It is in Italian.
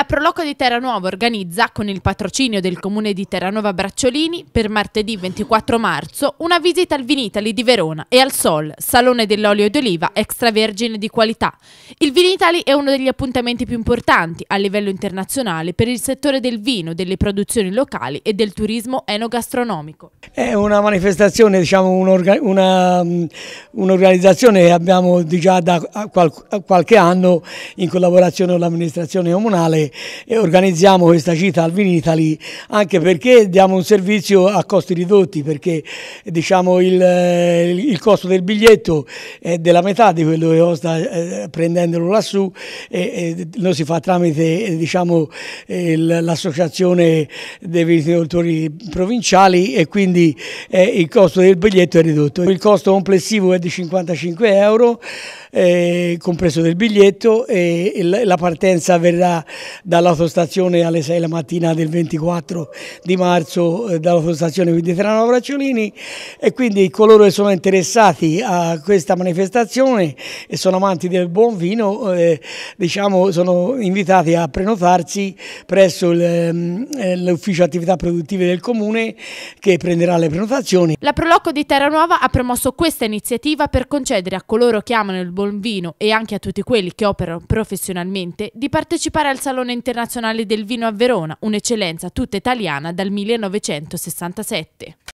La Proloco di Terranuova organizza, con il patrocinio del comune di Terranova Bracciolini, per martedì 24 marzo, una visita al Vinitali di Verona e al Sol, salone dell'olio d'oliva extravergine di qualità. Il Vinitali è uno degli appuntamenti più importanti a livello internazionale per il settore del vino, delle produzioni locali e del turismo enogastronomico. È una manifestazione, diciamo, mm, un'organizzazione un che abbiamo già da qualche anno in collaborazione con l'amministrazione comunale perché organizziamo questa gita al Vinitali, anche perché diamo un servizio a costi ridotti, perché diciamo, il, eh, il, costo del biglietto è della metà di quello che costa eh, prendendolo lassù e, e lo si fa tramite diciamo, eh, l'associazione dei viticoltori provinciali e quindi eh, il costo del biglietto è ridotto. Il costo complessivo è di 55 euro, eh, compreso del biglietto e la partenza verrà dall'autostazione alle 6 la mattina del 24 di marzo eh, dall'autostazione Quinditrano Bracciolini e quindi coloro che sono interessati a questa manifestazione e sono amanti del buon vino eh, diciamo, sono invitati a prenotarsi presso ehm, eh, l'ufficio attività produttive del comune che prenderà le prenotazioni. La Proloco di Terranuova ha promosso questa iniziativa per concedere a coloro che amano il buon vino e anche a tutti quelli che operano professionalmente di partecipare al Salone Associazione Internazionale del Vino a Verona, un'eccellenza tutta italiana dal 1967.